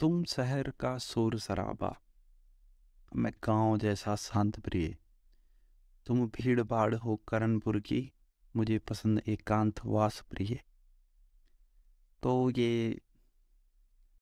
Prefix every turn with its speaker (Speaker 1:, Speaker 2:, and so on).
Speaker 1: तुम शहर का शोर शराबा मैं गांव जैसा शांत प्रिय तुम भीड़ भाड़ हो करणपुर की मुझे पसंद एकांत वास प्रिय तो ये